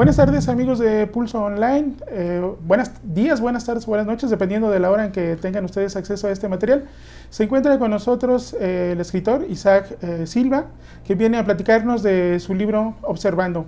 Buenas tardes amigos de Pulso Online, eh, Buenas días, buenas tardes, buenas noches, dependiendo de la hora en que tengan ustedes acceso a este material. Se encuentra con nosotros eh, el escritor Isaac eh, Silva, que viene a platicarnos de su libro Observando.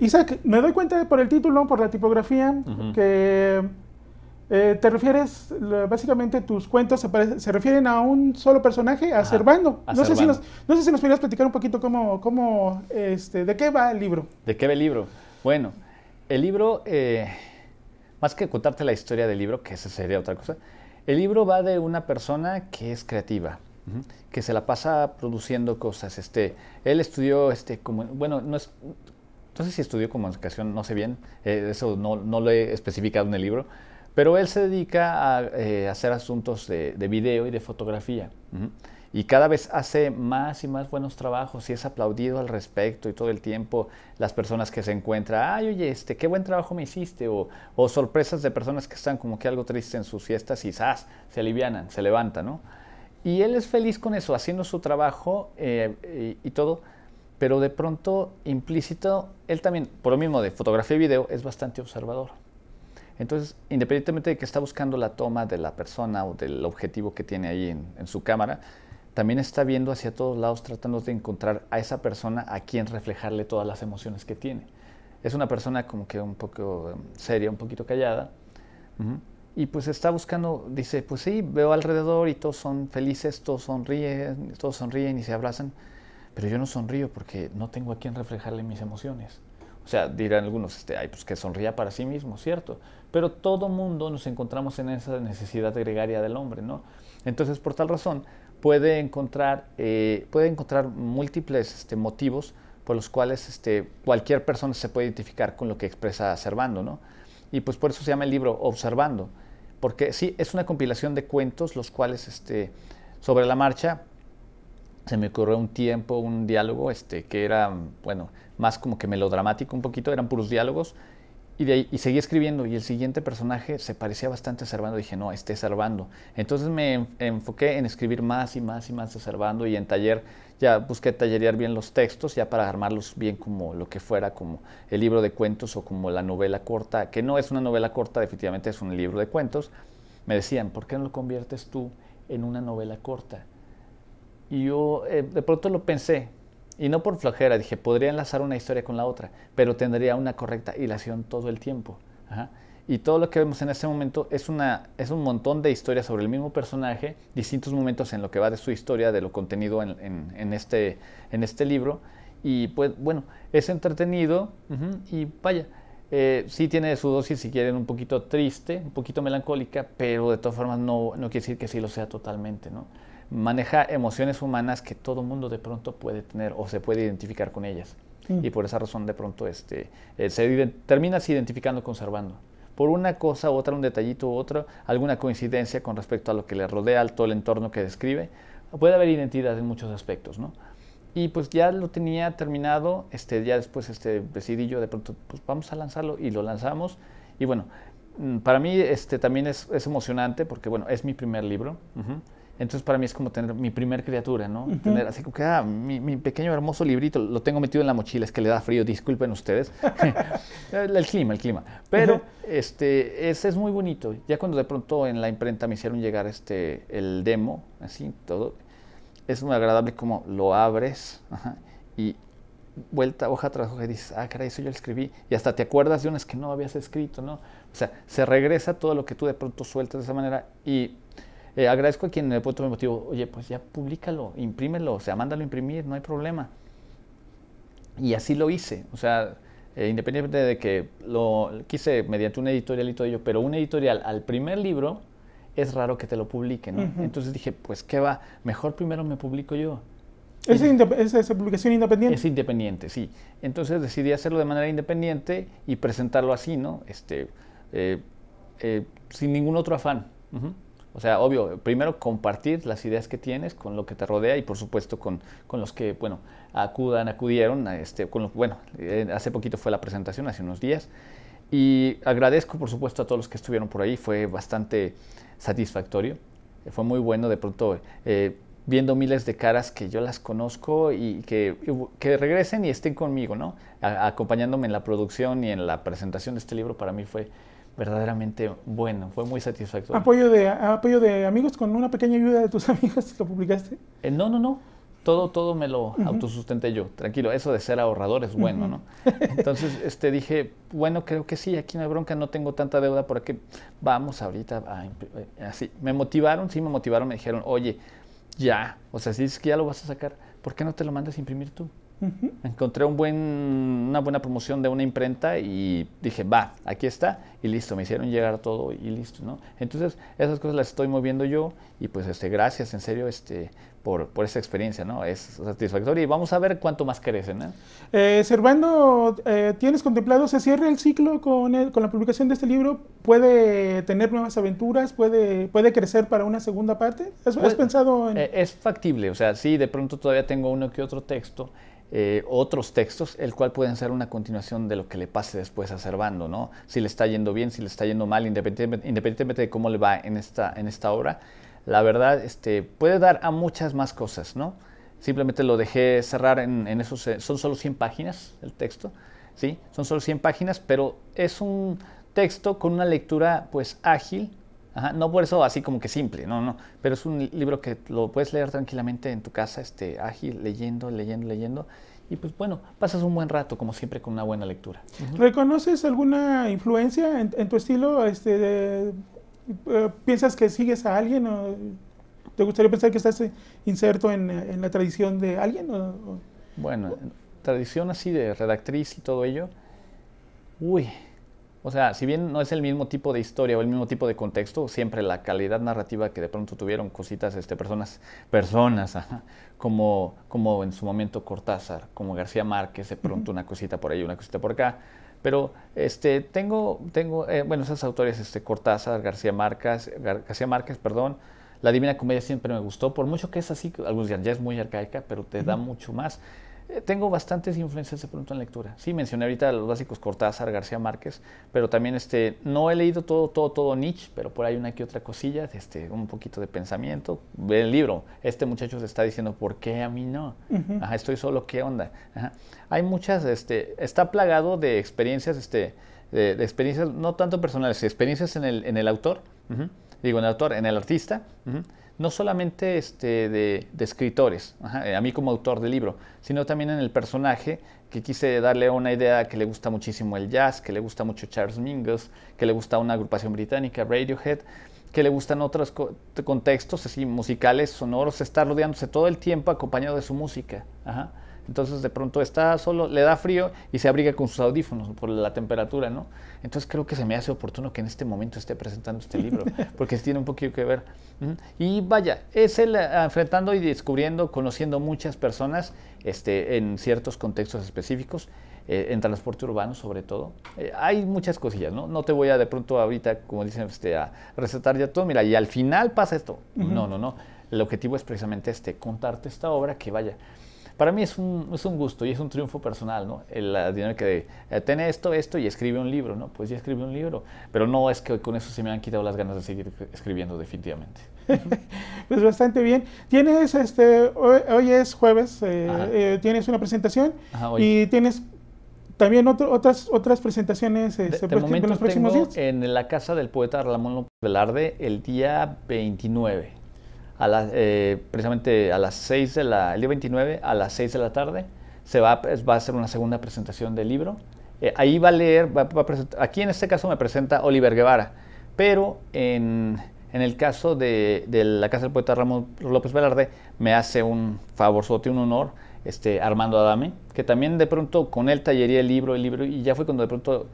Isaac, me doy cuenta por el título, por la tipografía, que eh, te refieres, básicamente tus cuentos se, refieren a un solo personaje, a Cervando. No, sé si nos, no platicar un poquito cómo, cómo este, de qué va el libro. ¿De qué va el libro? Bueno, el libro, eh, más que contarte la historia del libro, que esa sería otra cosa, el libro va de una persona que es creativa, que se la pasa produciendo cosas. Este, él estudió, este, como, bueno, no sé si estudió comunicación, no sé bien, eh, eso no, lo he especificado en el libro, pero él se dedica a eh, hacer asuntos de, video y de fotografía. Y cada vez hace más y más buenos trabajos y es aplaudido al respecto y todo el tiempo las personas que se encuentran, ay, oye, este, qué buen trabajo me hiciste, o, sorpresas de personas que están como que algo triste en sus fiestas y ¡zas! Ah, se alivianan, se levantan, ¿no? Y él es feliz con eso, haciendo su trabajo eh, y, y todo, pero de pronto implícito, él también, por lo mismo de fotografía y video, es bastante observador. Entonces, independientemente de que está buscando la toma de la persona o del objetivo que tiene ahí en, su cámara, también está viendo hacia todos lados tratando de encontrar a esa persona a quien reflejarle todas las emociones que tiene. Es una persona como que un poco em, seria, un poquito callada. Y pues está buscando, dice, pues sí, veo alrededor y todos son felices, todos sonríen, todos sonríen y se abrazan, pero yo no sonrío porque no tengo a quien reflejarle mis emociones. O sea, dirán algunos, este, ay, pues que sonría para sí mismo, ¿cierto? Pero todo mundo nos encontramos en esa necesidad gregaria del hombre, ¿no? Entonces, por tal razón, puede encontrar, eh, puede encontrar múltiples este, motivos por los cuales este, cualquier persona se puede identificar con lo que expresa Cervando, ¿no? Y pues por eso se llama el libro Observando, porque sí, es una compilación de cuentos los cuales este, sobre la marcha se me ocurrió un tiempo, un diálogo, este, que era, bueno, más como que melodramático un poquito, eran puros diálogos, y, de seguí escribiendo, y el siguiente personaje se parecía bastante a Servando, dije, no, este es Servando. Entonces me enfoqué en escribir más y más y más de Servando, y en taller ya busqué tallerear bien los textos, ya para armarlos bien como lo que fuera, como el libro de cuentos o como la novela corta, que no es una novela corta, definitivamente es un libro de cuentos. Me decían, ¿por qué no lo conviertes tú en una novela corta? Y yo eh, de pronto lo pensé, y no por flojera, dije, podría enlazar una historia con la otra, pero tendría una correcta hilación todo el tiempo. Y todo lo que vemos en ese momento es, una, es un montón de historias sobre el mismo personaje, distintos momentos en lo que va de su historia, de lo contenido en, en, este, en este libro. Y pues bueno, es entretenido y vaya, eh, sí tiene su dosis, si quieren, un poquito triste, un poquito melancólica, pero de todas formas no, no quiere decir que sí lo sea totalmente, ¿no? maneja emociones humanas que todo mundo de pronto puede tener o se puede identificar con ellas. Mm. Y por esa razón de pronto este, eh, se identificando, conservando. Por una cosa, u otra, un detallito u otro, alguna coincidencia con respecto a lo que le rodea, al todo el entorno que describe. Puede haber identidad en muchos aspectos, Y pues ya lo tenía terminado, este, ya después este, decidí yo de pronto, pues vamos a lanzarlo y lo lanzamos. Y bueno, mm, para mí este, también es, emocionante porque, bueno, es mi primer libro. Entonces para mí es como tener mi primer criatura, ¿no? Tener así como que, ah, mi, pequeño hermoso librito, lo tengo metido en la mochila, es que le da frío, disculpen ustedes. el clima, el clima. Pero este, ese es muy bonito. Ya cuando de pronto en la imprenta me hicieron llegar este, el demo, así, todo, es muy agradable como lo abres ajá, y vuelta hoja tras hoja y dices, ah, caray, eso yo lo escribí. Y hasta te acuerdas de unas que no habías escrito, ¿no? O sea, se regresa todo lo que tú de pronto sueltas de esa manera y eh, agradezco a quien le puesto mi motivo, oye, pues ya públicalo, imprímelo, o sea, mándalo a imprimir, no hay problema. Y así lo hice, o sea, eh, independientemente de que lo quise mediante una editorial y todo ello, pero una editorial al primer libro es raro que te lo publiquen, ¿no? Entonces dije, pues qué va, mejor primero me publico yo. ¿Es, esa publicación independiente? Es independiente, sí. Entonces decidí hacerlo de manera independiente y presentarlo así, ¿no? Este, eh, sin ningún otro afán. O sea, obvio, primero compartir las ideas que tienes con lo que te rodea y por supuesto con, los que, bueno, acudan, acudieron, este, con bueno, eh, hace poquito fue la presentación, hace unos días, y agradezco por supuesto a todos los que estuvieron por ahí, fue bastante satisfactorio, fue muy bueno de pronto eh, viendo miles de caras que yo las conozco y que, regresen y estén conmigo, ¿no? acompañándome en la producción y en la presentación de este libro para mí fue verdaderamente bueno, fue muy satisfactorio. Apoyo de, apoyo de amigos con una pequeña ayuda de tus amigos ¿lo publicaste? Eh, no, no, no. Todo, todo me lo autosustenté yo. Tranquilo, eso de ser ahorrador es bueno, ¿no? Entonces este, dije, bueno, creo que sí, aquí no hay bronca, no tengo tanta deuda, por aquí vamos ahorita a... Eh, así, me motivaron, sí me motivaron, me dijeron, oye, ya, o sea, si es que ya lo vas a sacar, ¿por qué no te lo mandas a imprimir tú? Encontré un buen, una buena promoción de una imprenta y dije, va, aquí está, y listo, me hicieron llegar todo y listo, Entonces, esas cosas las estoy moviendo yo y pues, este, gracias, en serio, este, por, esa experiencia, ¿no? Es satisfactorio y vamos a ver cuánto más crecen, ¿eh? Eh, Servando, eh, ¿tienes contemplado, se cierra el ciclo con, con la publicación de este libro? ¿Puede tener nuevas aventuras? ¿Puede, puede crecer para una segunda parte? ¿Has, pensado e, es factible, o sea, sí, de pronto todavía tengo uno que otro texto, eh, otros textos, el cual pueden ser una continuación de lo que le pase después a Cervando, Si le está yendo bien, si le está yendo mal, independientemente, de cómo le va en esta, en esta obra, la verdad este, puede dar a muchas más cosas, ¿no? Simplemente lo dejé cerrar en, esos, eh, son solo 100 páginas el texto, ¿sí? Son solo 100 páginas, pero es un texto con una lectura pues ágil, no por eso así como que simple, no, no, pero es un libro que lo puedes leer tranquilamente en tu casa, este, ágil, leyendo, leyendo, leyendo. Y pues bueno, pasas un buen rato, como siempre, con una buena lectura. ¿Reconoces alguna influencia en, tu estilo? Este, eh, ¿Piensas que sigues a alguien? O ¿Te gustaría pensar que estás inserto en, la tradición de alguien? bueno, tradición así de redactriz y todo ello. Uy, o sea, si bien no es el mismo tipo de historia o el mismo tipo de contexto, siempre la calidad narrativa que de pronto tuvieron cositas, este, personas, personas, como, como en su momento Cortázar, como García Márquez, de pronto una cosita por ahí, una cosita por acá. Pero este, tengo, tengo eh, bueno, esas autores, este, Cortázar, García Márquez, García Márquez, perdón, la Divina Comedia siempre me gustó, por mucho que es así, algunos ya es muy arcaica, pero te da mucho más. Eh, tengo bastantes influencias de pronto en lectura. Sí, mencioné ahorita los básicos Cortázar, García Márquez, pero también este, no he leído todo, todo, todo Nietzsche, pero por ahí una que otra cosilla, este, un poquito de pensamiento. El libro, este muchacho se está diciendo, ¿por qué a mí no? Ajá, estoy solo, ¿qué onda? Ajá. Hay muchas, este, está plagado de experiencias, este, de, experiencias no tanto personales, experiencias en el, en el autor, digo, en el autor, en el artista no solamente este, de, escritores, eh, a mí como autor de libro, sino también en el personaje que quise darle una idea que le gusta muchísimo el jazz, que le gusta mucho Charles Mingus, que le gusta una agrupación británica, Radiohead, que le gustan otros contextos así musicales, sonoros, está rodeándose todo el tiempo acompañado de su música. Entonces de pronto está solo, le da frío y se abriga con sus audífonos por la temperatura, ¿no? Entonces creo que se me hace oportuno que en este momento esté presentando este libro, porque tiene un poquito que ver. Y vaya, es el eh, enfrentando y descubriendo, conociendo muchas personas este, en ciertos contextos específicos. Eh, en transporte urbano sobre todo. Eh, hay muchas cosillas, ¿no? No te voy a de pronto ahorita, como dicen, este, a recetar ya todo, mira, y al final pasa esto. No, no, no. El objetivo es precisamente este, contarte esta obra que vaya para mí es un, es un gusto y es un triunfo personal, ¿no? El dinero que eh, tiene esto, esto y escribe un libro, ¿no? Pues ya escribe un libro, pero no es que con eso se me han quitado las ganas de seguir escribiendo definitivamente. pues bastante bien. Tienes, este, hoy, es jueves, eh, eh, tienes una presentación y tienes también otras, otras presentaciones este, pues, en los próximos días. En la casa del poeta Ramón López Velarde el día 29. Eh, precisamente a las 6 de la, el día 29 a las 6 de la tarde, se va, va a hacer una segunda presentación del libro. Eh, ahí va a leer, aquí en este caso me presenta Oliver Guevara, pero en, el caso de, la Casa del Poeta Ramón López Velarde, me hace un favorzote, un honor, este, Armando Adame, que también de pronto con él tallería el libro, el libro, y ya fue cuando de pronto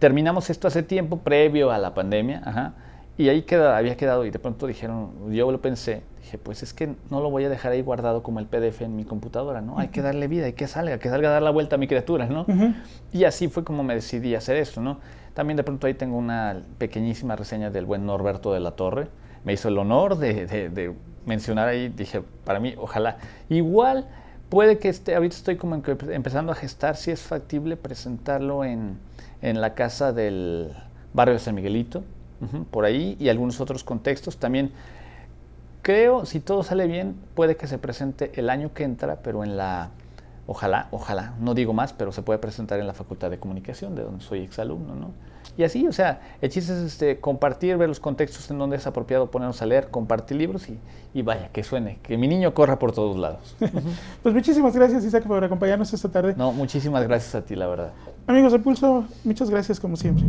terminamos esto hace tiempo, previo a la pandemia, ajá, y ahí había quedado y de pronto dijeron, yo lo pensé, dije, pues es que no lo voy a dejar ahí guardado como el PDF en mi computadora, ¿no? Hay que darle vida, hay que salga, que salga a dar la vuelta a mi criatura, ¿no? Y así fue como me decidí hacer eso, ¿no? También de pronto ahí tengo una pequeñísima reseña del buen Norberto de la Torre. Me hizo el honor de, mencionar ahí, dije, para mí, ojalá. Igual puede que esté, ahorita estoy como empezando a gestar si es factible presentarlo en, en la casa del barrio de San Miguelito por ahí y algunos otros contextos. También creo, si todo sale bien, puede que se presente el año que entra, pero en la, ojalá, ojalá, no digo más, pero se puede presentar en la Facultad de Comunicación, de donde soy exalumno, ¿no? Y así, o sea, el chiste es este, compartir, ver los contextos en donde es apropiado ponernos a leer, compartir libros y, y vaya, que suene, que mi niño corra por todos lados. pues muchísimas gracias, Isaac, por acompañarnos esta tarde. No, muchísimas gracias a ti, la verdad. Amigos de Pulso, muchas gracias como siempre.